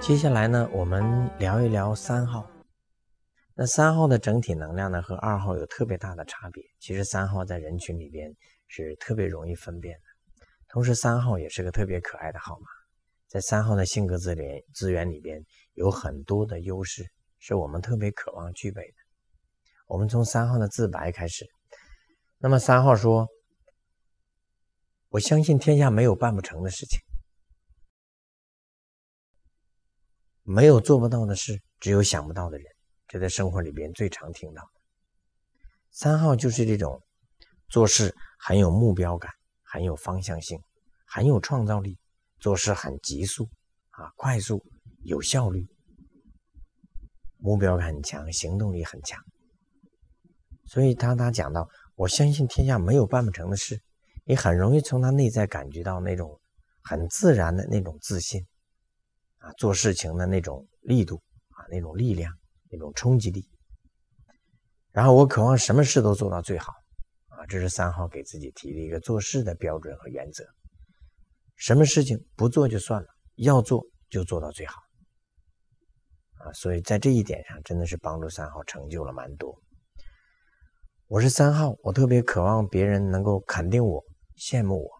接下来呢，我们聊一聊三号。那三号的整体能量呢，和二号有特别大的差别。其实三号在人群里边是特别容易分辨的，同时三号也是个特别可爱的号码。在三号的性格资源资源里边，有很多的优势是我们特别渴望具备的。我们从三号的自白开始，那么三号说：“我相信天下没有办不成的事情，没有做不到的事，只有想不到的人。”这在生活里边最常听到。三号就是这种做事很有目标感、很有方向性、很有创造力。做事很急速，啊，快速，有效率，目标感很强，行动力很强。所以当他讲到“我相信天下没有办不成的事”，你很容易从他内在感觉到那种很自然的那种自信，啊，做事情的那种力度，啊，那种力量，那种冲击力。然后我渴望什么事都做到最好，啊，这是三号给自己提的一个做事的标准和原则。什么事情不做就算了，要做就做到最好，啊，所以在这一点上真的是帮助三号成就了蛮多。我是三号，我特别渴望别人能够肯定我、羡慕我，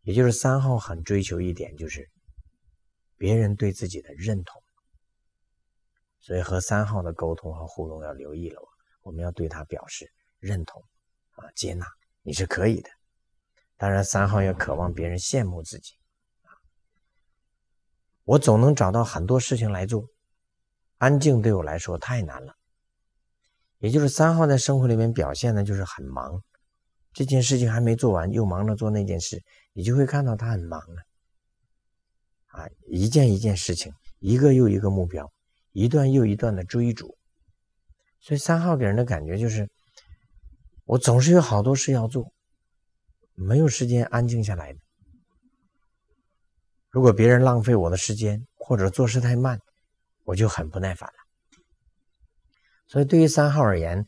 也就是三号很追求一点就是别人对自己的认同，所以和三号的沟通和互动要留意了，我们要对他表示认同，啊，接纳你是可以的。当然，三号也渴望别人羡慕自己。我总能找到很多事情来做，安静对我来说太难了。也就是三号在生活里面表现的就是很忙。这件事情还没做完，又忙着做那件事，你就会看到他很忙啊，一件一件事情，一个又一个目标，一段又一段的追逐。所以，三号给人的感觉就是，我总是有好多事要做。没有时间安静下来。如果别人浪费我的时间，或者做事太慢，我就很不耐烦了。所以，对于三号而言，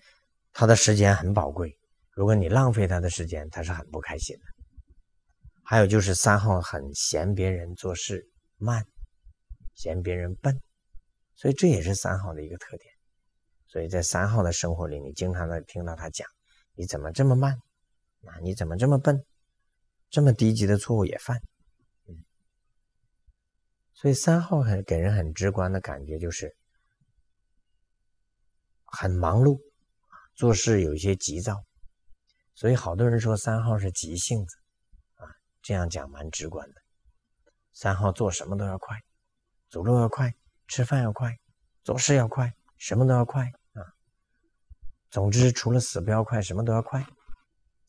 他的时间很宝贵。如果你浪费他的时间，他是很不开心的。还有就是，三号很嫌别人做事慢，嫌别人笨，所以这也是三号的一个特点。所以在三号的生活里，你经常能听到他讲：“你怎么这么慢？”啊，你怎么这么笨，这么低级的错误也犯？嗯，所以三号很给人很直观的感觉，就是很忙碌，做事有一些急躁，所以好多人说三号是急性子啊，这样讲蛮直观的。三号做什么都要快，走路要快，吃饭要快，做事要快，什么都要快啊。总之，除了死不要快，什么都要快。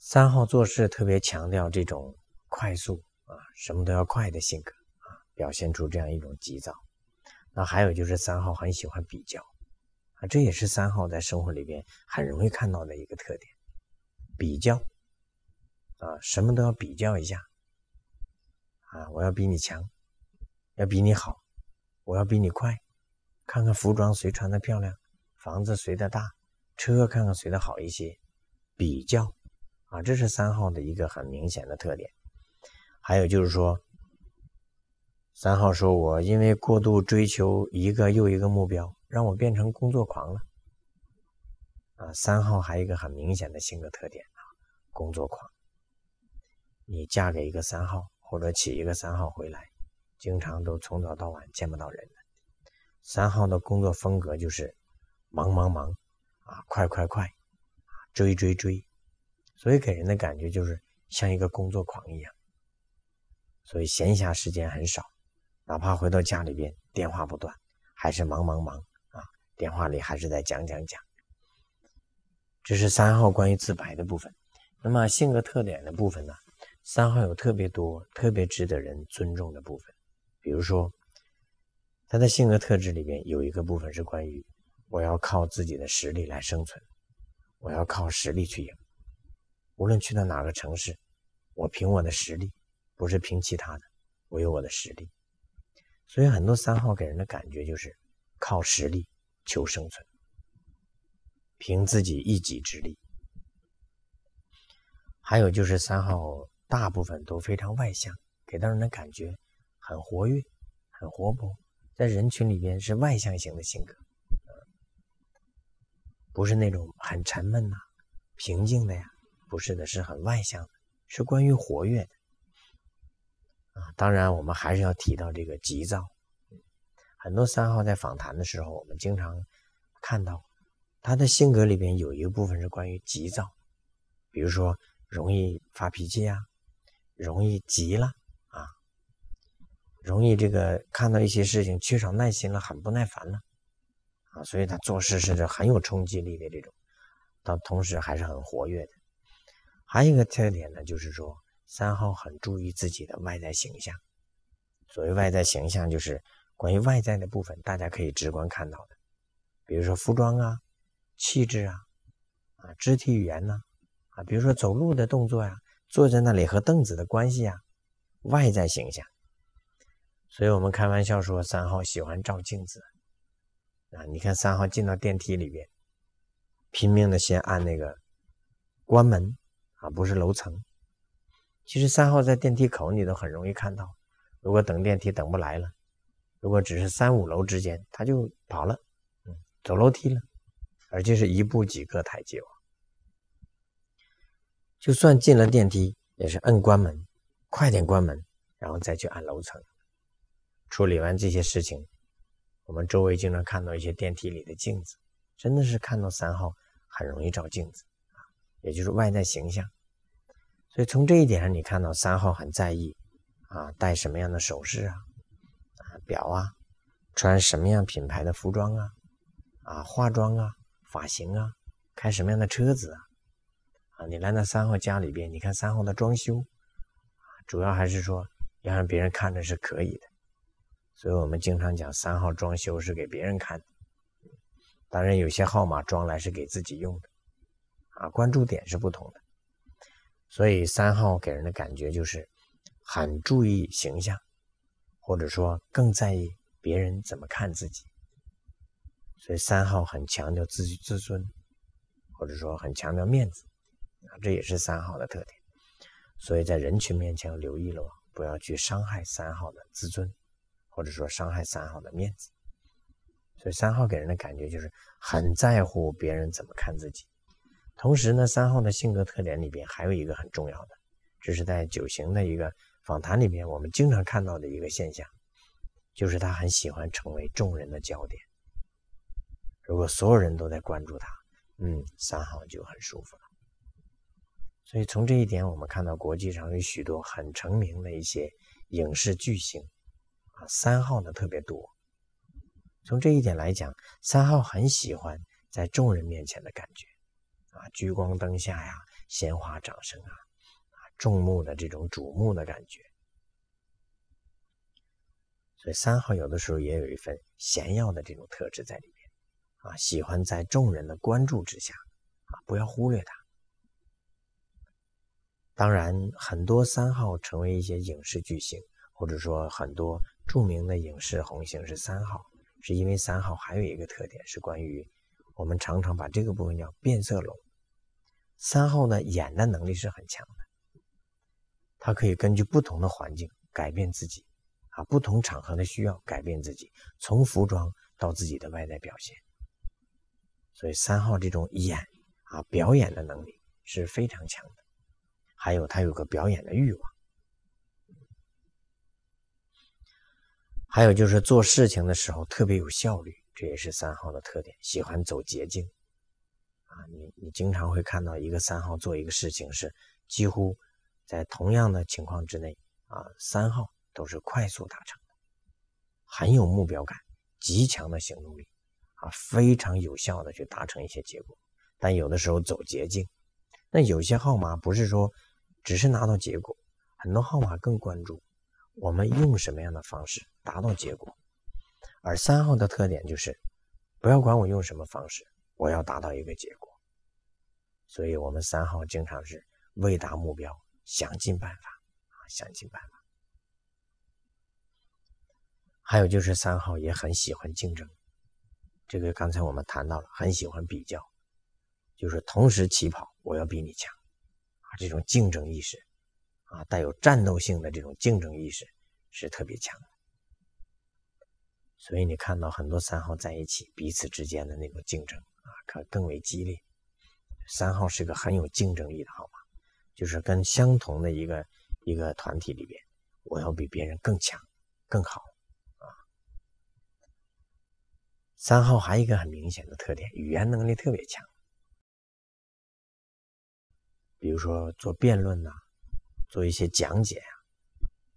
三号做事特别强调这种快速啊，什么都要快的性格啊，表现出这样一种急躁。那还有就是三号很喜欢比较啊，这也是三号在生活里边很容易看到的一个特点。比较啊，什么都要比较一下啊，我要比你强，要比你好，我要比你快。看看服装谁穿的漂亮，房子谁的大，车看看谁的好一些，比较。啊，这是三号的一个很明显的特点。还有就是说，三号说我因为过度追求一个又一个目标，让我变成工作狂了。啊，三号还有一个很明显的性格特点啊，工作狂。你嫁给一个三号，或者娶一个三号回来，经常都从早到晚见不到人三号的工作风格就是忙忙忙啊，快快快啊，追追追。所以给人的感觉就是像一个工作狂一样，所以闲暇时间很少，哪怕回到家里边，电话不断，还是忙忙忙啊，电话里还是在讲讲讲。这是三号关于自白的部分。那么性格特点的部分呢？三号有特别多、特别值得人尊重的部分，比如说，他的性格特质里面有一个部分是关于我要靠自己的实力来生存，我要靠实力去赢。无论去到哪个城市，我凭我的实力，不是凭其他的，我有我的实力。所以很多三号给人的感觉就是靠实力求生存，凭自己一己之力。还有就是三号大部分都非常外向，给到人的感觉很活跃、很活泼，在人群里边是外向型的性格，不是那种很沉闷呐、平静的呀。不是的，是很外向的，是关于活跃的啊。当然，我们还是要提到这个急躁。很多三号在访谈的时候，我们经常看到他的性格里边有一个部分是关于急躁，比如说容易发脾气啊，容易急了啊，容易这个看到一些事情缺少耐心了，很不耐烦了啊。所以他做事是很有冲击力的这种，但同时还是很活跃的。还有一个特点呢，就是说三号很注意自己的外在形象。所谓外在形象，就是关于外在的部分，大家可以直观看到的，比如说服装啊、气质啊、啊肢体语言呐、啊比如说走路的动作呀、坐在那里和凳子的关系啊，外在形象。所以我们开玩笑说，三号喜欢照镜子。啊，你看三号进到电梯里边，拼命的先按那个关门。啊，不是楼层，其实三号在电梯口，你都很容易看到。如果等电梯等不来了，如果只是三五楼之间，他就跑了，嗯，走楼梯了，而且是一步几个台阶。就算进了电梯，也是摁关门，快点关门，然后再去按楼层。处理完这些事情，我们周围经常看到一些电梯里的镜子，真的是看到三号很容易照镜子啊，也就是外在形象。所以从这一点上，你看到三号很在意，啊，戴什么样的首饰啊，啊，表啊，穿什么样品牌的服装啊，啊，化妆啊，发型啊，开什么样的车子啊，啊，你来到三号家里边，你看三号的装修，啊，主要还是说要让别人看着是可以的。所以我们经常讲，三号装修是给别人看的。当然，有些号码装来是给自己用的，啊，关注点是不同的。所以三号给人的感觉就是很注意形象，或者说更在意别人怎么看自己。所以三号很强调自己自尊，或者说很强调面子啊，这也是三号的特点。所以在人群面前留意了，不要去伤害三号的自尊，或者说伤害三号的面子。所以三号给人的感觉就是很在乎别人怎么看自己。同时呢，三号的性格特点里边还有一个很重要的，这是在九型的一个访谈里边我们经常看到的一个现象，就是他很喜欢成为众人的焦点。如果所有人都在关注他，嗯，三号就很舒服了。所以从这一点，我们看到国际上有许多很成名的一些影视巨星，啊，三号呢特别多。从这一点来讲，三号很喜欢在众人面前的感觉。啊，聚光灯下呀，鲜花掌声啊，啊，众目的这种瞩目的感觉。所以三号有的时候也有一份炫耀的这种特质在里面，啊，喜欢在众人的关注之下，啊，不要忽略他。当然，很多三号成为一些影视巨星，或者说很多著名的影视红星是三号，是因为三号还有一个特点是关于，我们常常把这个部分叫变色龙。三号呢，演的能力是很强的，他可以根据不同的环境改变自己，啊，不同场合的需要改变自己，从服装到自己的外在表现。所以三号这种演啊，表演的能力是非常强的，还有他有个表演的欲望，还有就是做事情的时候特别有效率，这也是三号的特点，喜欢走捷径。啊，你你经常会看到一个三号做一个事情是几乎在同样的情况之内啊，三号都是快速达成的，很有目标感，极强的行动力，啊，非常有效的去达成一些结果。但有的时候走捷径，那有些号码不是说只是拿到结果，很多号码更关注我们用什么样的方式达到结果，而三号的特点就是不要管我用什么方式，我要达到一个结果。所以，我们三号经常是为达目标想尽办法啊，想尽办法。还有就是，三号也很喜欢竞争，这个刚才我们谈到了，很喜欢比较，就是同时起跑，我要比你强啊，这种竞争意识啊，带有战斗性的这种竞争意识是特别强的。所以，你看到很多三号在一起，彼此之间的那种竞争啊，可更为激烈。三号是个很有竞争力的号码，就是跟相同的一个一个团体里边，我要比别人更强、更好啊。三号还有一个很明显的特点，语言能力特别强，比如说做辩论呐，做一些讲解啊，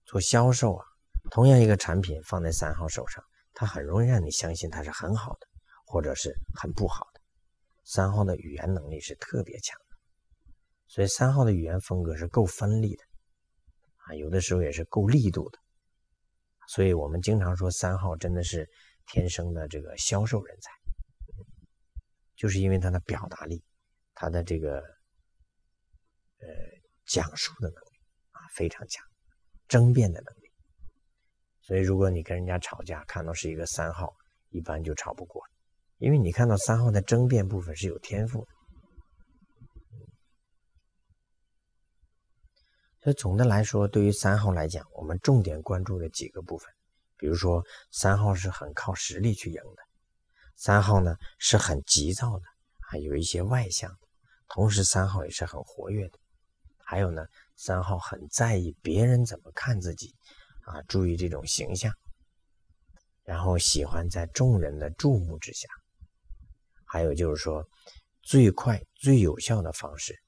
做销售啊，同样一个产品放在三号手上，他很容易让你相信它是很好的，或者是很不好的。三号的语言能力是特别强的，所以三号的语言风格是够锋利的，啊，有的时候也是够力度的，所以我们经常说三号真的是天生的这个销售人才，就是因为他的表达力，他的这个呃讲述的能力啊非常强，争辩的能力，所以如果你跟人家吵架，看到是一个三号，一般就吵不过。因为你看到三号在争辩部分是有天赋，的。所以总的来说，对于三号来讲，我们重点关注的几个部分，比如说三号是很靠实力去赢的，三号呢是很急躁的，还有一些外向，同时三号也是很活跃的，还有呢，三号很在意别人怎么看自己啊，注意这种形象，然后喜欢在众人的注目之下。还有就是说，最快、最有效的方式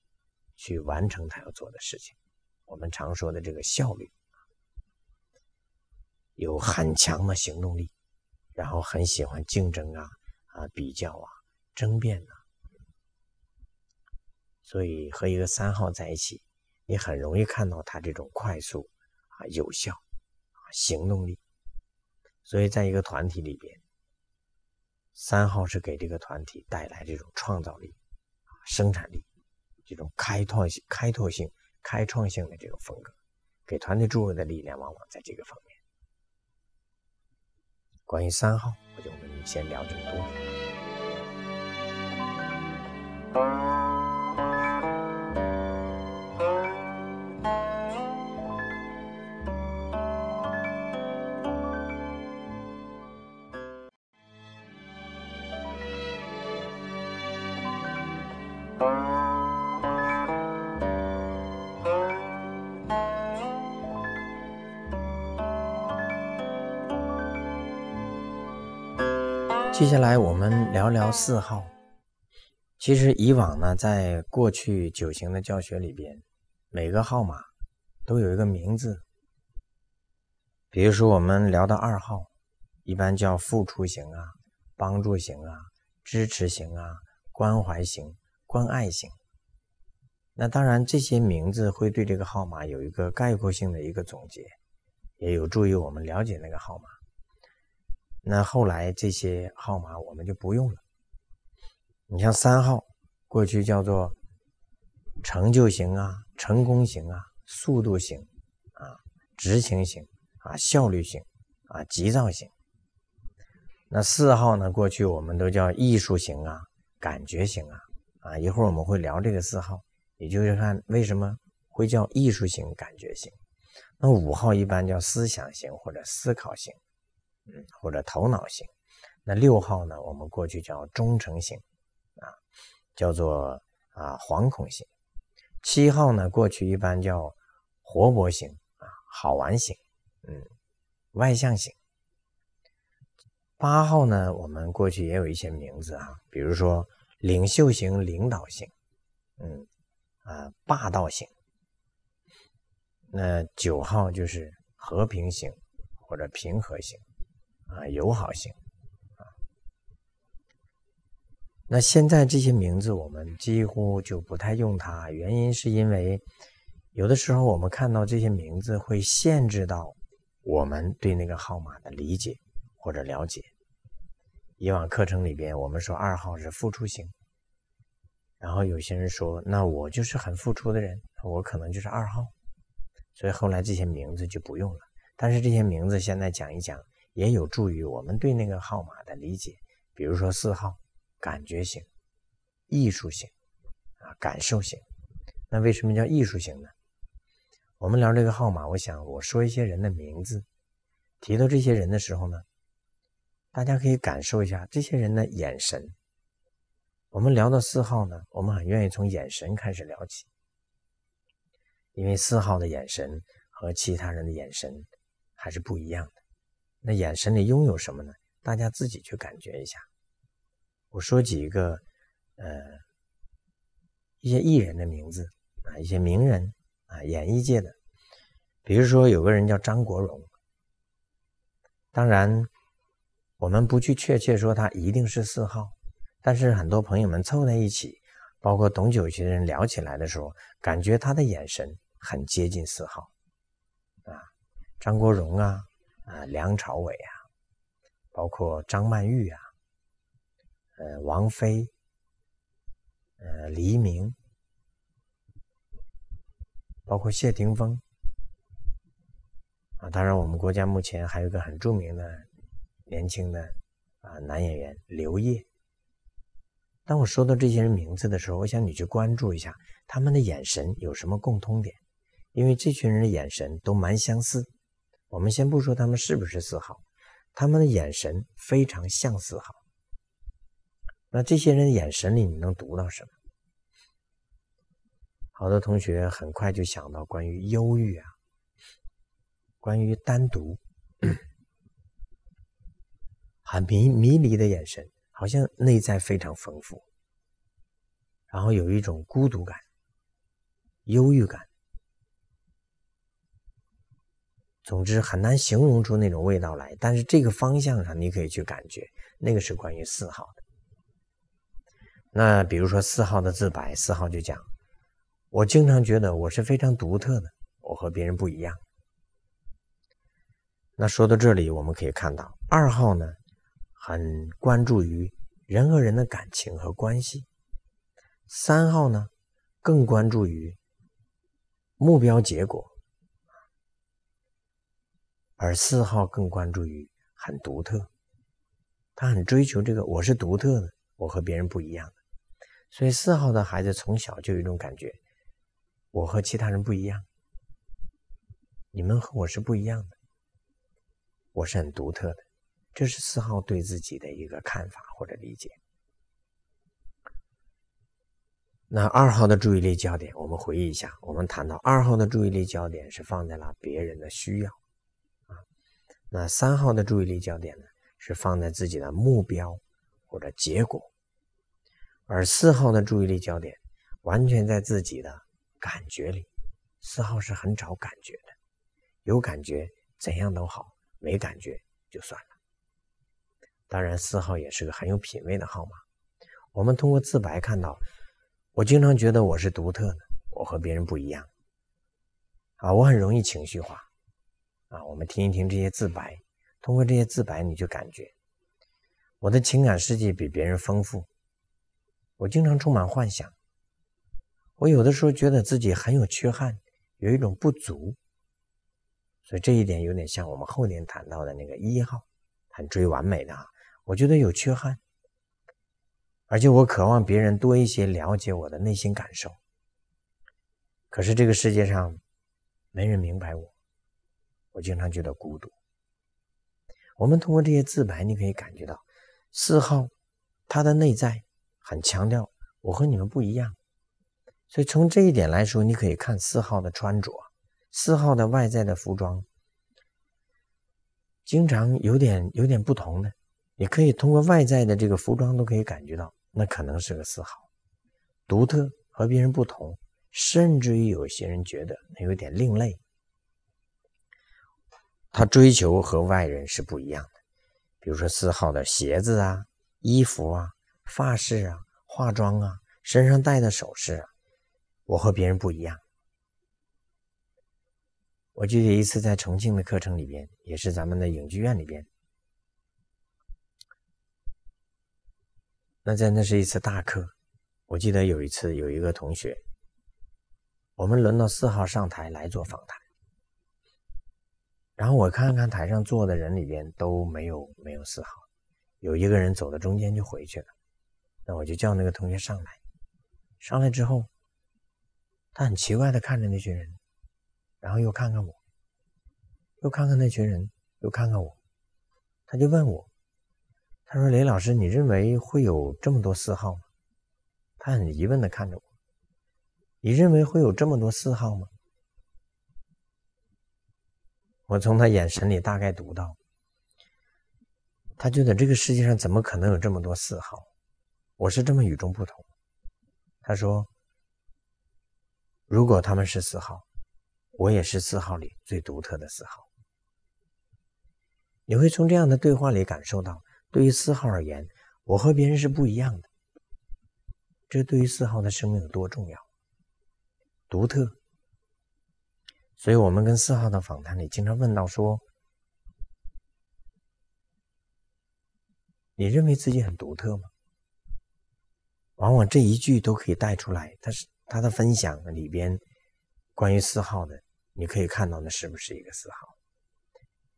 去完成他要做的事情，我们常说的这个效率，有很强的行动力，然后很喜欢竞争啊、啊比较啊、争辩啊，所以和一个三号在一起，你很容易看到他这种快速啊、有效啊、行动力，所以在一个团体里边。三号是给这个团体带来这种创造力、生产力、这种开拓性、开拓性、开创性的这种风格，给团队注入的力量往往在这个方面。关于三号，我就我们先聊这么多。接下来我们聊聊四号。其实以往呢，在过去九型的教学里边，每个号码都有一个名字。比如说，我们聊到二号，一般叫付出型啊、帮助型啊、支持型啊、关怀型、关爱型。那当然，这些名字会对这个号码有一个概括性的一个总结，也有助于我们了解那个号码。那后来这些号码我们就不用了。你像三号，过去叫做成就型啊、成功型啊、速度型啊、执行型啊、效率型啊、急躁型。那四号呢？过去我们都叫艺术型啊、感觉型啊。啊，一会儿我们会聊这个四号，也就是看为什么会叫艺术型、感觉型。那五号一般叫思想型或者思考型。或者头脑型，那六号呢？我们过去叫忠诚型，啊，叫做啊惶恐型。七号呢？过去一般叫活泼型啊，好玩型，嗯，外向型。八号呢？我们过去也有一些名字啊，比如说领袖型、领导型，嗯，啊霸道型。那九号就是和平型或者平和型。啊，友好型。那现在这些名字我们几乎就不太用它，原因是因为有的时候我们看到这些名字会限制到我们对那个号码的理解或者了解。以往课程里边，我们说二号是付出型，然后有些人说：“那我就是很付出的人，我可能就是二号。”所以后来这些名字就不用了。但是这些名字现在讲一讲。也有助于我们对那个号码的理解，比如说四号，感觉型、艺术型啊，感受型。那为什么叫艺术型呢？我们聊这个号码，我想我说一些人的名字，提到这些人的时候呢，大家可以感受一下这些人的眼神。我们聊到四号呢，我们很愿意从眼神开始聊起，因为四号的眼神和其他人的眼神还是不一样的。那眼神里拥有什么呢？大家自己去感觉一下。我说几个呃一些艺人的名字啊，一些名人啊，演艺界的，比如说有个人叫张国荣。当然，我们不去确切说他一定是四号，但是很多朋友们凑在一起，包括懂酒席的人聊起来的时候，感觉他的眼神很接近四号啊，张国荣啊。啊，梁朝伟啊，包括张曼玉啊，呃，王菲，呃，黎明，包括谢霆锋，啊，当然我们国家目前还有一个很著名的年轻的啊男演员刘烨。当我说到这些人名字的时候，我想你去关注一下他们的眼神有什么共通点，因为这群人的眼神都蛮相似。我们先不说他们是不是四号，他们的眼神非常像四号。那这些人眼神里你能读到什么？好多同学很快就想到关于忧郁啊，关于单独，很迷迷离的眼神，好像内在非常丰富，然后有一种孤独感、忧郁感。总之很难形容出那种味道来，但是这个方向上你可以去感觉，那个是关于四号的。那比如说四号的自白，四号就讲，我经常觉得我是非常独特的，我和别人不一样。那说到这里，我们可以看到二号呢，很关注于人和人的感情和关系；三号呢，更关注于目标结果。而四号更关注于很独特，他很追求这个，我是独特的，我和别人不一样的。所以四号的孩子从小就有一种感觉，我和其他人不一样，你们和我是不一样的，我是很独特的。这是四号对自己的一个看法或者理解。那二号的注意力焦点，我们回忆一下，我们谈到二号的注意力焦点是放在了别人的需要。那三号的注意力焦点呢，是放在自己的目标或者结果，而四号的注意力焦点完全在自己的感觉里。四号是很找感觉的，有感觉怎样都好，没感觉就算了。当然，四号也是个很有品味的号码。我们通过自白看到，我经常觉得我是独特的，我和别人不一样。啊，我很容易情绪化。啊，我们听一听这些自白，通过这些自白，你就感觉我的情感世界比别人丰富。我经常充满幻想。我有的时候觉得自己很有缺憾，有一种不足。所以这一点有点像我们后年谈到的那个一号，很追完美的啊。我觉得有缺憾，而且我渴望别人多一些了解我的内心感受。可是这个世界上没人明白我。我经常觉得孤独。我们通过这些自白，你可以感觉到四号他的内在很强调我和你们不一样。所以从这一点来说，你可以看四号的穿着，四号的外在的服装，经常有点有点不同的。也可以通过外在的这个服装都可以感觉到，那可能是个四号，独特和别人不同，甚至于有些人觉得有点另类。他追求和外人是不一样的，比如说四号的鞋子啊、衣服啊、发饰啊、化妆啊、身上戴的首饰啊，我和别人不一样。我记得一次在重庆的课程里边，也是咱们的影剧院里边，那在那是一次大课。我记得有一次有一个同学，我们轮到四号上台来做访谈。然后我看看台上坐的人里边都没有没有四号，有一个人走到中间就回去了。那我就叫那个同学上来，上来之后，他很奇怪的看着那群人，然后又看看我，又看看那群人，又看看我，他就问我，他说：“雷老师，你认为会有这么多四号吗？”他很疑问的看着我，你认为会有这么多四号吗？我从他眼神里大概读到，他觉得这个世界上怎么可能有这么多四号？我是这么与众不同。他说：“如果他们是四号，我也是四号里最独特的四号。”你会从这样的对话里感受到，对于四号而言，我和别人是不一样的。这对于四号的生命有多重要？独特。所以我们跟四号的访谈里经常问到说：“你认为自己很独特吗？”往往这一句都可以带出来。他是他的分享里边关于四号的，你可以看到那是不是一个四号？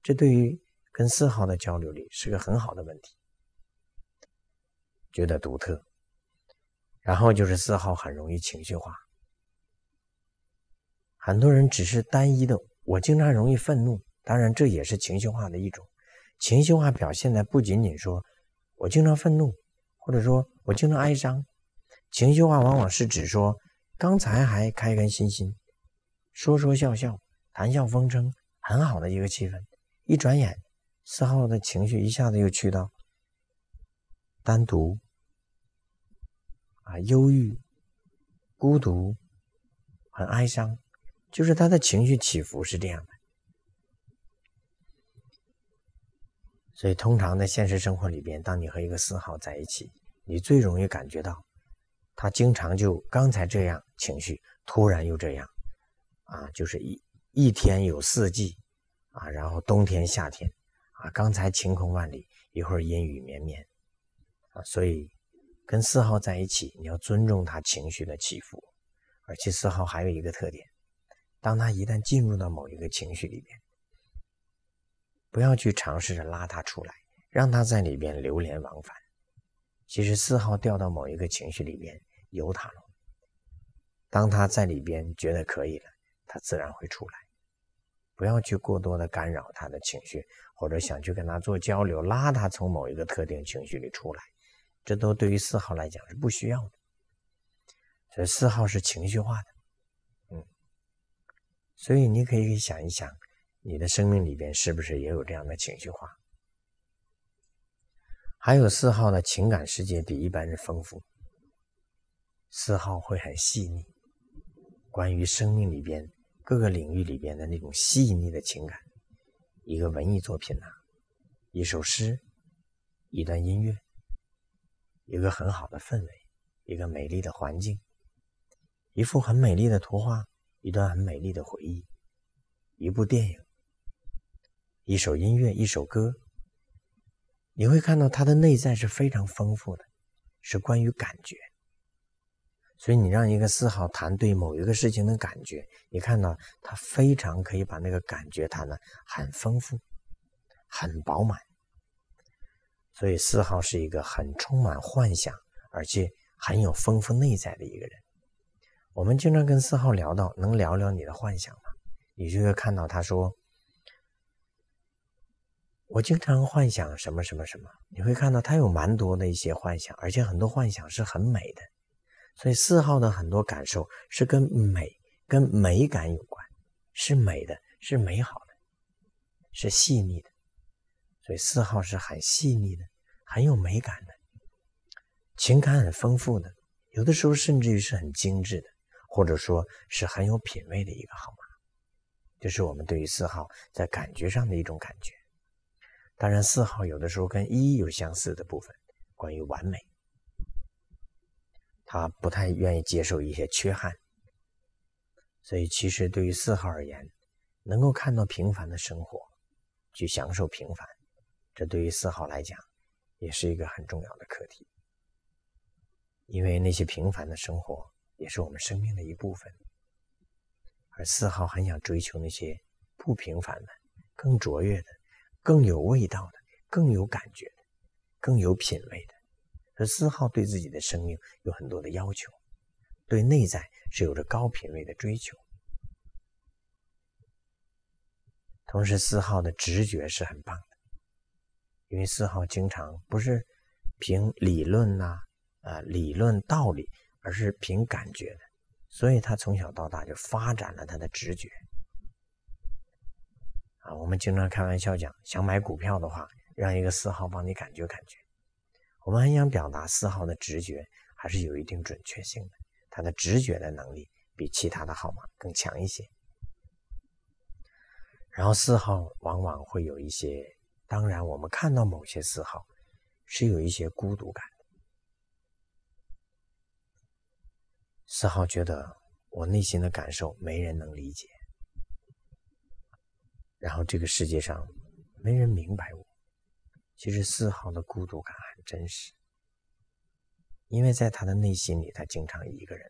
这对于跟四号的交流里是个很好的问题。觉得独特，然后就是四号很容易情绪化。很多人只是单一的，我经常容易愤怒，当然这也是情绪化的一种。情绪化表现在不仅仅说，我经常愤怒，或者说我经常哀伤。情绪化往往是指说，刚才还开开心心，说说笑笑，谈笑风生，很好的一个气氛，一转眼，四号的情绪一下子又去到单独啊，忧郁、孤独、很哀伤。就是他的情绪起伏是这样的，所以通常在现实生活里边，当你和一个四号在一起，你最容易感觉到，他经常就刚才这样情绪，突然又这样，啊，就是一一天有四季，啊，然后冬天夏天，啊，刚才晴空万里，一会儿阴雨绵绵，啊，所以跟四号在一起，你要尊重他情绪的起伏，而且四号还有一个特点。当他一旦进入到某一个情绪里面，不要去尝试着拉他出来，让他在里边流连往返。其实四号掉到某一个情绪里面，有塔罗。当他在里边觉得可以了，他自然会出来。不要去过多的干扰他的情绪，或者想去跟他做交流，拉他从某一个特定情绪里出来，这都对于四号来讲是不需要的。所以四号是情绪化的。所以你可以想一想，你的生命里边是不是也有这样的情绪化？还有四号的情感世界比一般人丰富，四号会很细腻。关于生命里边各个领域里边的那种细腻的情感，一个文艺作品呐，一首诗，一段音乐，一个很好的氛围，一个美丽的环境，一幅很美丽的图画。一段很美丽的回忆，一部电影，一首音乐，一首歌，你会看到它的内在是非常丰富的，是关于感觉。所以你让一个四号谈对某一个事情的感觉，你看到他非常可以把那个感觉谈的很丰富，很饱满。所以四号是一个很充满幻想，而且很有丰富内在的一个人。我们经常跟四号聊到，能聊聊你的幻想吗？你就会看到他说：“我经常幻想什么什么什么。”你会看到他有蛮多的一些幻想，而且很多幻想是很美的。所以四号的很多感受是跟美、跟美感有关，是美的，是美好的，是细腻的。所以四号是很细腻的，很有美感的，情感很丰富的，有的时候甚至于是很精致的。或者说是很有品味的一个号码，这是我们对于四号在感觉上的一种感觉。当然，四号有的时候跟一有相似的部分，关于完美，他不太愿意接受一些缺憾。所以，其实对于四号而言，能够看到平凡的生活，去享受平凡，这对于四号来讲也是一个很重要的课题，因为那些平凡的生活。也是我们生命的一部分，而四号很想追求那些不平凡的、更卓越的、更有味道的、更有感觉的、更有品味的。而四号对自己的生命有很多的要求，对内在是有着高品位的追求。同时，四号的直觉是很棒的，因为四号经常不是凭理论呐，啊，理论道理。而是凭感觉的，所以他从小到大就发展了他的直觉。啊，我们经常开玩笑讲，想买股票的话，让一个四号帮你感觉感觉。我们很想表达四号的直觉还是有一定准确性的，他的直觉的能力比其他的号码更强一些。然后四号往往会有一些，当然我们看到某些四号是有一些孤独感。四号觉得我内心的感受没人能理解，然后这个世界上没人明白我。其实四号的孤独感很真实，因为在他的内心里，他经常一个人。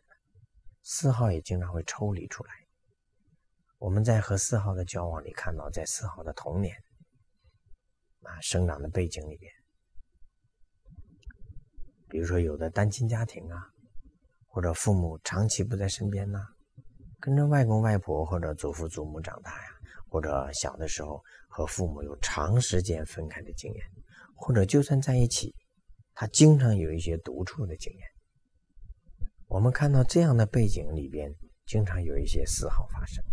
四号也经常会抽离出来。我们在和四号的交往里看到，在四号的童年啊生长的背景里边，比如说有的单亲家庭啊。或者父母长期不在身边呐，跟着外公外婆或者祖父祖母长大呀，或者小的时候和父母有长时间分开的经验，或者就算在一起，他经常有一些独处的经验。我们看到这样的背景里边，经常有一些四号发生，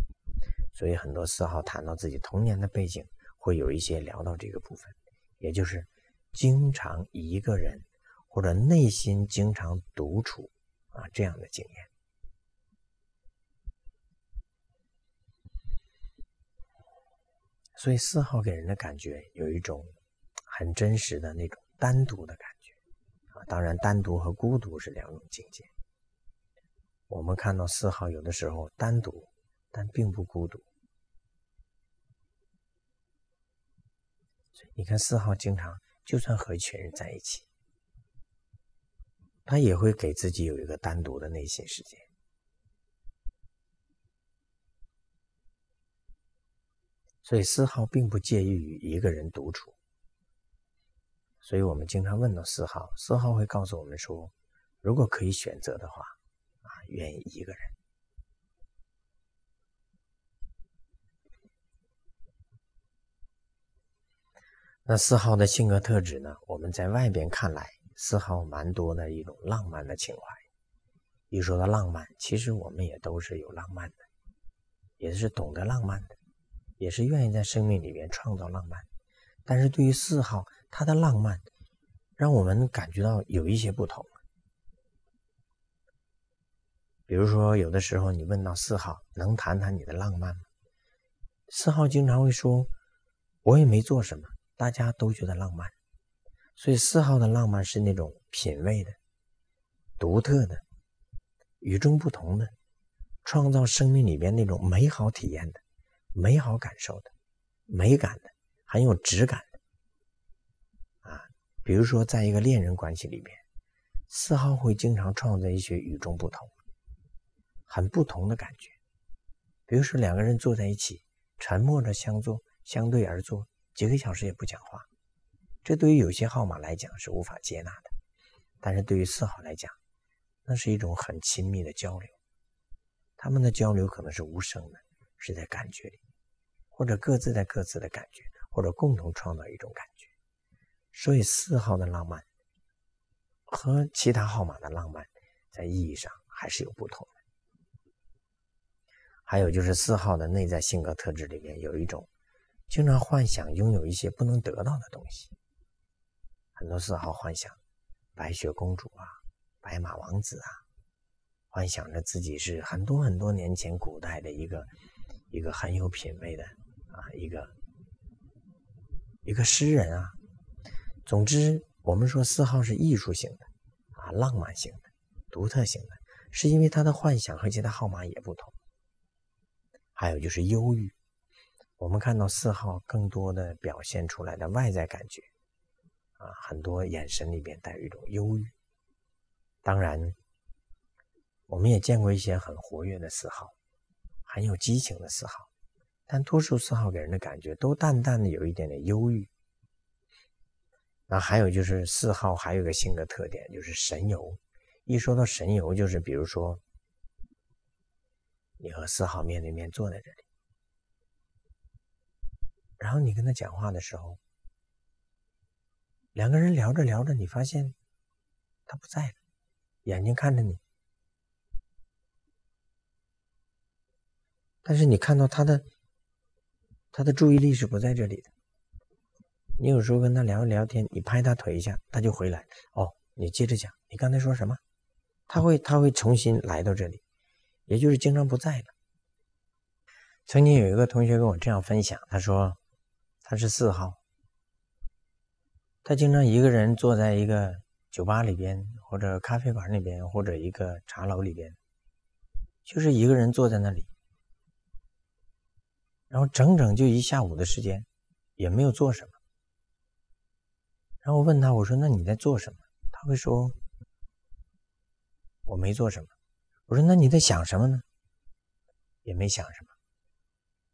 所以很多四号谈到自己童年的背景，会有一些聊到这个部分，也就是经常一个人或者内心经常独处。啊，这样的经验，所以四号给人的感觉有一种很真实的那种单独的感觉啊。当然，单独和孤独是两种境界。我们看到四号有的时候单独，但并不孤独。你看，四号经常就算和一群人在一起。他也会给自己有一个单独的内心世界，所以四号并不介意与一个人独处。所以我们经常问到四号，四号会告诉我们说，如果可以选择的话，啊，愿意一个人。那四号的性格特质呢？我们在外边看来。四号蛮多的一种浪漫的情怀，一说到浪漫，其实我们也都是有浪漫的，也是懂得浪漫的，也是愿意在生命里面创造浪漫。但是对于四号，他的浪漫让我们感觉到有一些不同。比如说，有的时候你问到四号，能谈谈你的浪漫吗？四号经常会说：“我也没做什么，大家都觉得浪漫。”所以，四号的浪漫是那种品味的、独特的、与众不同的，创造生命里边那种美好体验的、美好感受的、美感的、很有质感的。啊，比如说，在一个恋人关系里边，四号会经常创造一些与众不同、很不同的感觉。比如说，两个人坐在一起，沉默着相坐，相对而坐几个小时也不讲话。这对于有些号码来讲是无法接纳的，但是对于四号来讲，那是一种很亲密的交流。他们的交流可能是无声的，是在感觉里，或者各自在各自的感觉，或者共同创造一种感觉。所以，四号的浪漫和其他号码的浪漫在意义上还是有不同的。还有就是，四号的内在性格特质里面有一种，经常幻想拥有一些不能得到的东西。很多四号幻想白雪公主啊，白马王子啊，幻想着自己是很多很多年前古代的一个一个很有品味的啊一个一个诗人啊。总之，我们说四号是艺术型的啊，浪漫型的，独特型的，是因为他的幻想和其他号码也不同。还有就是忧郁，我们看到四号更多的表现出来的外在感觉。啊，很多眼神里边带有一种忧郁。当然，我们也见过一些很活跃的四号，很有激情的四号，但多数四号给人的感觉都淡淡的有一点点忧郁。那还有就是，四号还有个性格特点就是神游。一说到神游，就是比如说，你和四号面对面坐在这里，然后你跟他讲话的时候。两个人聊着聊着，你发现他不在了，眼睛看着你，但是你看到他的，他的注意力是不在这里的。你有时候跟他聊一聊天，你拍他腿一下，他就回来。哦，你接着讲，你刚才说什么？他会，他会重新来到这里，也就是经常不在了。曾经有一个同学跟我这样分享，他说他是四号。他经常一个人坐在一个酒吧里边，或者咖啡馆里边，或者一个茶楼里边，就是一个人坐在那里，然后整整就一下午的时间，也没有做什么。然后我问他，我说：“那你在做什么？”他会说：“我没做什么。”我说：“那你在想什么呢？”也没想什么。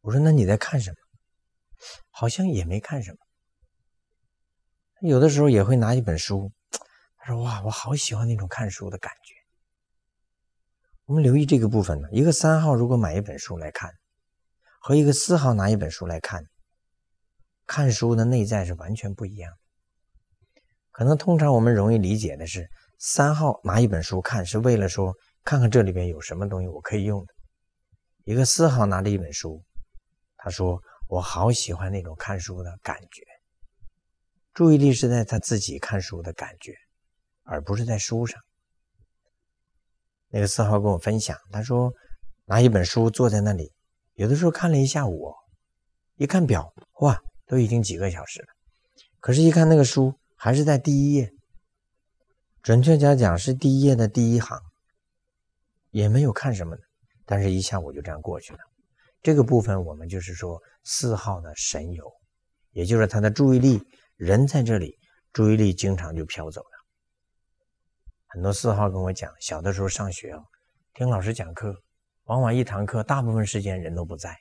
我说：“那你在看什么？”好像也没看什么。有的时候也会拿一本书，他说：“哇，我好喜欢那种看书的感觉。”我们留意这个部分呢。一个三号如果买一本书来看，和一个四号拿一本书来看，看书的内在是完全不一样可能通常我们容易理解的是，三号拿一本书看是为了说看看这里边有什么东西我可以用的。一个四号拿着一本书，他说：“我好喜欢那种看书的感觉。”注意力是在他自己看书的感觉，而不是在书上。那个四号跟我分享，他说拿一本书坐在那里，有的时候看了一下午，一看表，哇，都已经几个小时了，可是，一看那个书还是在第一页，准确讲讲是第一页的第一行，也没有看什么的，但是一下午就这样过去了。这个部分我们就是说四号的神游，也就是他的注意力。人在这里，注意力经常就飘走了。很多四号跟我讲，小的时候上学啊，听老师讲课，往往一堂课大部分时间人都不在，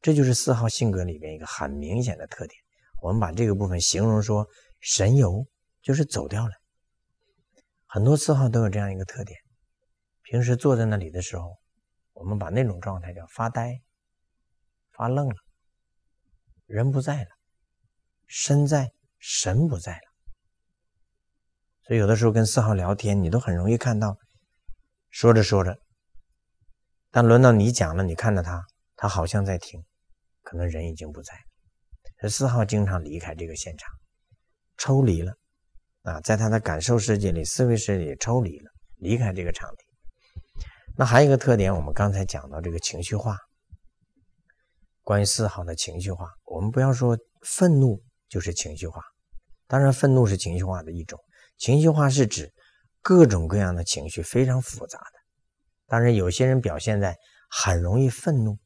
这就是四号性格里面一个很明显的特点。我们把这个部分形容说神游，就是走掉了。很多四号都有这样一个特点，平时坐在那里的时候，我们把那种状态叫发呆、发愣了，人不在了，身在。神不在了，所以有的时候跟四号聊天，你都很容易看到，说着说着，但轮到你讲了，你看着他，他好像在听，可能人已经不在。这四号经常离开这个现场，抽离了啊，在他的感受世界里、思维世界里抽离了，离开这个场地。那还有一个特点，我们刚才讲到这个情绪化，关于四号的情绪化，我们不要说愤怒就是情绪化。当然，愤怒是情绪化的一种。情绪化是指各种各样的情绪非常复杂的。当然，有些人表现在很容易愤怒，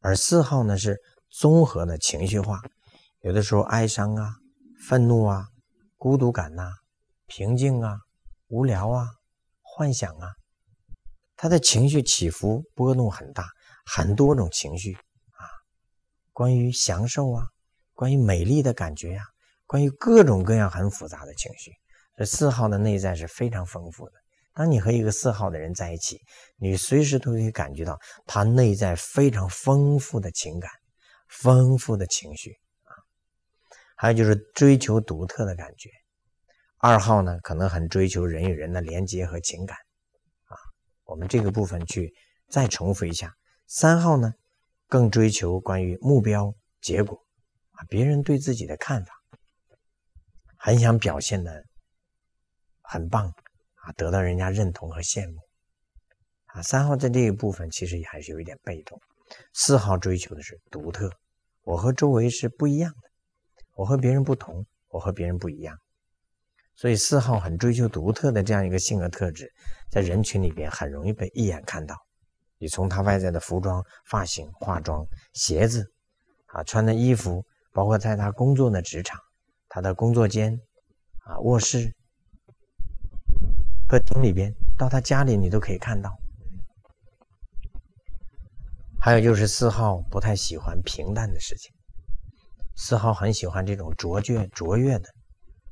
而四号呢是综合的情绪化，有的时候哀伤啊、愤怒啊、孤独感呐、平静啊、无聊啊、幻想啊，他的情绪起伏波动很大，很多种情绪啊，关于享受啊，关于美丽的感觉呀。关于各种各样很复杂的情绪，这四号的内在是非常丰富的。当你和一个四号的人在一起，你随时都可以感觉到他内在非常丰富的情感、丰富的情绪啊。还有就是追求独特的感觉。二号呢，可能很追求人与人的连接和情感啊。我们这个部分去再重复一下。三号呢，更追求关于目标、结果啊，别人对自己的看法。很想表现的很棒啊，得到人家认同和羡慕啊。三号在这一部分其实也还是有一点被动。四号追求的是独特，我和周围是不一样的，我和别人不同，我和别人不一样。所以四号很追求独特的这样一个性格特质，在人群里边很容易被一眼看到。你从他外在的服装、发型、化妆、鞋子，啊，穿的衣服，包括在他工作的职场。他的工作间，啊，卧室、客厅里边，到他家里你都可以看到。还有就是四号不太喜欢平淡的事情，四号很喜欢这种卓绝、卓越的、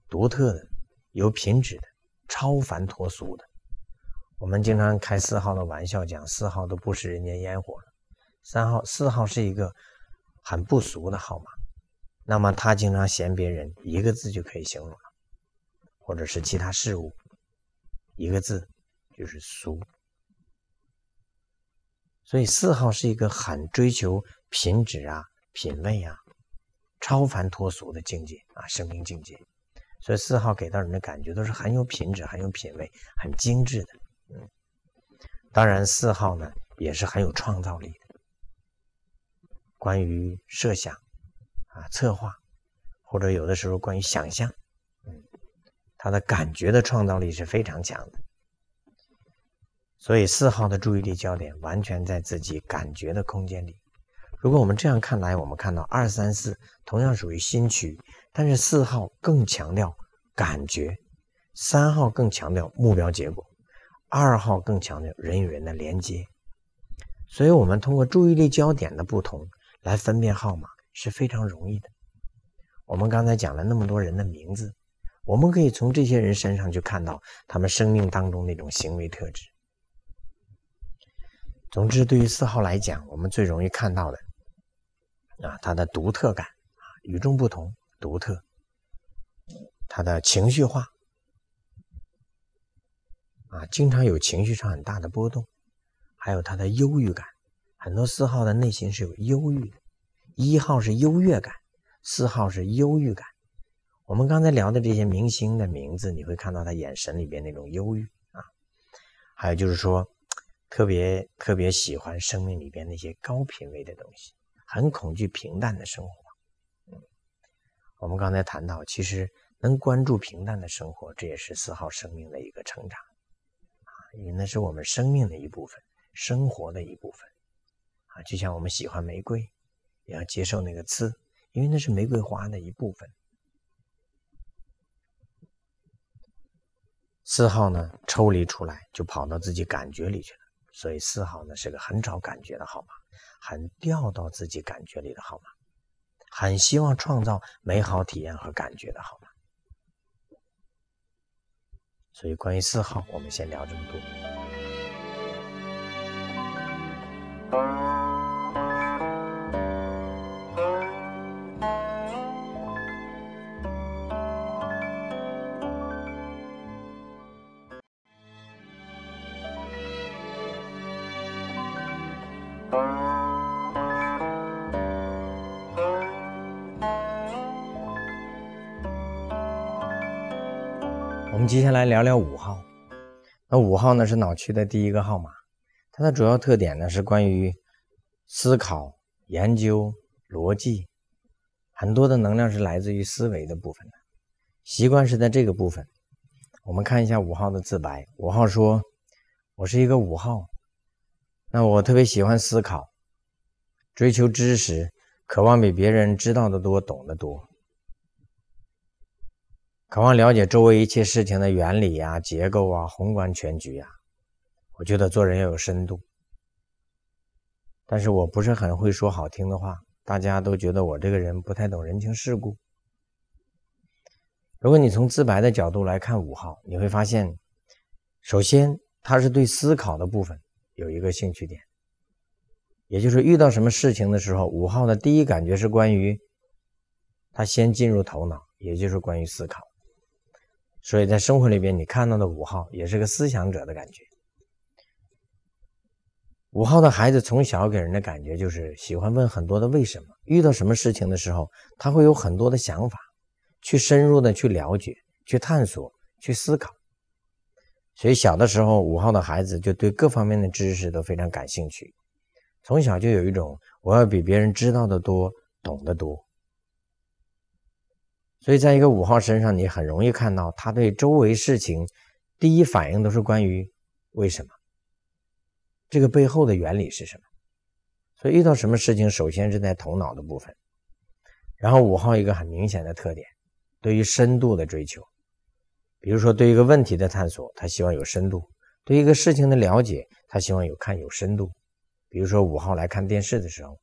独特的、有品质的、超凡脱俗的。我们经常开四号的玩笑，讲四号都不食人间烟火了。三号、四号是一个很不俗的号码。那么他经常嫌别人一个字就可以形容了，或者是其他事物，一个字就是俗。所以四号是一个很追求品质啊、品味啊、超凡脱俗的境界啊，生命境界。所以四号给到人的感觉都是很有品质、很有品味、很精致的。嗯，当然四号呢也是很有创造力的，关于设想。啊，策划，或者有的时候关于想象，嗯，他的感觉的创造力是非常强的。所以四号的注意力焦点完全在自己感觉的空间里。如果我们这样看来，我们看到二三四同样属于新区，但是四号更强调感觉，三号更强调目标结果，二号更强调人与人的连接。所以我们通过注意力焦点的不同来分辨号码。是非常容易的。我们刚才讲了那么多人的名字，我们可以从这些人身上就看到他们生命当中那种行为特质。总之，对于四号来讲，我们最容易看到的啊，他的独特感啊，与众不同，独特；他的情绪化啊，经常有情绪上很大的波动，还有他的忧郁感，很多四号的内心是有忧郁的。一号是优越感，四号是忧郁感。我们刚才聊的这些明星的名字，你会看到他眼神里边那种忧郁啊。还有就是说，特别特别喜欢生命里边那些高品位的东西，很恐惧平淡的生活。嗯，我们刚才谈到，其实能关注平淡的生活，这也是四号生命的一个成长啊，因为那是我们生命的一部分，生活的一部分啊。就像我们喜欢玫瑰。要接受那个刺，因为那是玫瑰花的一部分。四号呢，抽离出来就跑到自己感觉里去了，所以四号呢是个很找感觉的号码，很掉到自己感觉里的号码，很希望创造美好体验和感觉的号码。所以关于四号，我们先聊这么多。我们接下来聊聊五号。那五号呢是脑区的第一个号码，它的主要特点呢是关于思考、研究、逻辑，很多的能量是来自于思维的部分的。习惯是在这个部分。我们看一下五号的自白。五号说：“我是一个五号，那我特别喜欢思考，追求知识，渴望比别人知道的多，懂得多。”渴望了解周围一切事情的原理呀、结构啊、宏观全局呀，我觉得做人要有深度。但是我不是很会说好听的话，大家都觉得我这个人不太懂人情世故。如果你从自白的角度来看五号，你会发现，首先他是对思考的部分有一个兴趣点，也就是遇到什么事情的时候，五号的第一感觉是关于他先进入头脑，也就是关于思考。所以在生活里边，你看到的五号也是个思想者的感觉。五号的孩子从小给人的感觉就是喜欢问很多的为什么，遇到什么事情的时候，他会有很多的想法，去深入的去了解、去探索、去思考。所以小的时候，五号的孩子就对各方面的知识都非常感兴趣，从小就有一种我要比别人知道的多、懂得多。所以，在一个五号身上，你很容易看到他对周围事情第一反应都是关于为什么，这个背后的原理是什么。所以遇到什么事情，首先是在头脑的部分。然后五号一个很明显的特点，对于深度的追求，比如说对一个问题的探索，他希望有深度；对一个事情的了解，他希望有看有深度。比如说五号来看电视的时候，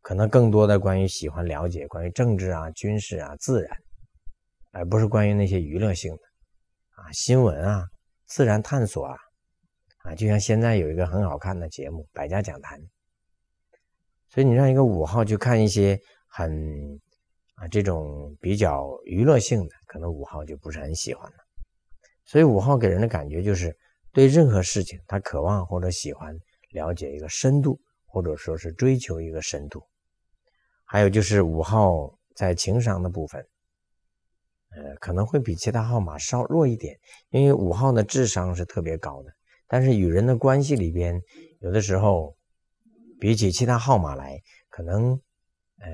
可能更多的关于喜欢了解，关于政治啊、军事啊、自然。而不是关于那些娱乐性的啊新闻啊、自然探索啊啊，就像现在有一个很好看的节目《百家讲坛》。所以你让一个五号去看一些很啊这种比较娱乐性的，可能五号就不是很喜欢了。所以五号给人的感觉就是对任何事情，他渴望或者喜欢了解一个深度，或者说，是追求一个深度。还有就是五号在情商的部分。呃，可能会比其他号码稍弱一点，因为五号的智商是特别高的，但是与人的关系里边，有的时候，比起其他号码来，可能，呃，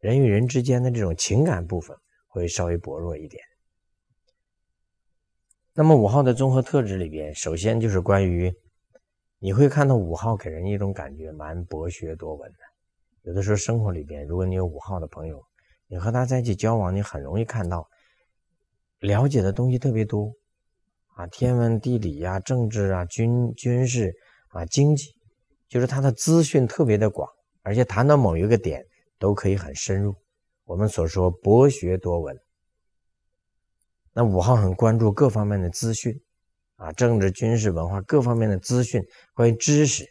人与人之间的这种情感部分会稍微薄弱一点。那么五号的综合特质里边，首先就是关于，你会看到五号给人一种感觉蛮博学多闻的，有的时候生活里边，如果你有五号的朋友。你和他在一起交往，你很容易看到，了解的东西特别多，啊，天文、地理呀，政治啊，军军事啊，经济，就是他的资讯特别的广，而且谈到某一个点都可以很深入。我们所说博学多闻，那五号很关注各方面的资讯，啊，政治、军事、文化各方面的资讯，关于知识，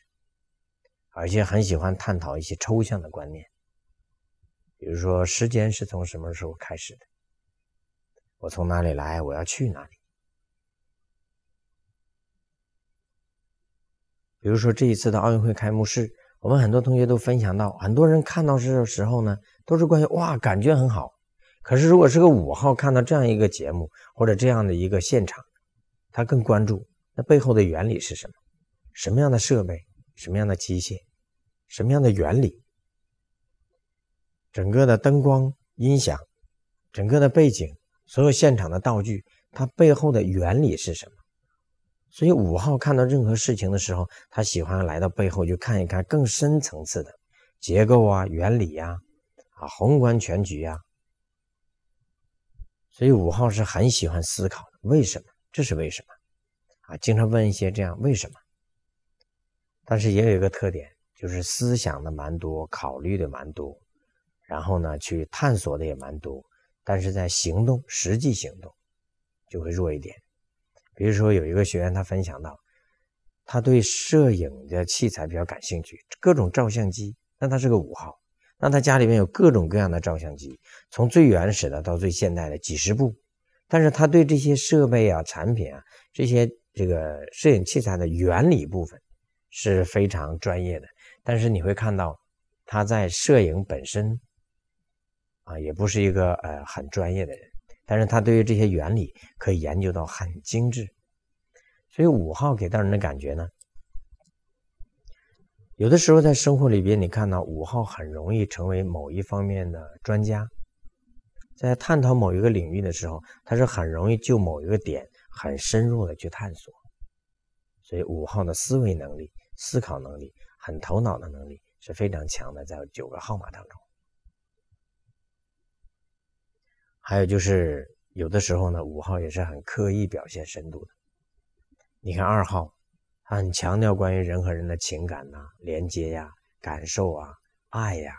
而且很喜欢探讨一些抽象的观念。比如说，时间是从什么时候开始的？我从哪里来？我要去哪里？比如说这一次的奥运会开幕式，我们很多同学都分享到，很多人看到是时候呢，都是关于哇，感觉很好。可是如果是个五号看到这样一个节目或者这样的一个现场，他更关注那背后的原理是什么？什么样的设备？什么样的机械？什么样的原理？整个的灯光、音响，整个的背景，所有现场的道具，它背后的原理是什么？所以五号看到任何事情的时候，他喜欢来到背后去看一看更深层次的结构啊、原理呀、啊宏观全局啊。所以五号是很喜欢思考的，为什么？这是为什么？啊，经常问一些这样为什么？但是也有一个特点，就是思想的蛮多，考虑的蛮多。然后呢，去探索的也蛮多，但是在行动，实际行动就会弱一点。比如说，有一个学员他分享到，他对摄影的器材比较感兴趣，各种照相机。那他是个五号，那他家里面有各种各样的照相机，从最原始的到最现代的几十部。但是他对这些设备啊、产品啊、这些这个摄影器材的原理部分是非常专业的。但是你会看到他在摄影本身。啊，也不是一个呃很专业的人，但是他对于这些原理可以研究到很精致，所以五号给到人的感觉呢，有的时候在生活里边，你看到五号很容易成为某一方面的专家，在探讨某一个领域的时候，他是很容易就某一个点很深入的去探索，所以五号的思维能力、思考能力、很头脑的能力是非常强的，在九个号码当中。还有就是，有的时候呢，五号也是很刻意表现深度的。你看二号，他很强调关于人和人的情感呐、连接呀、感受啊、爱呀。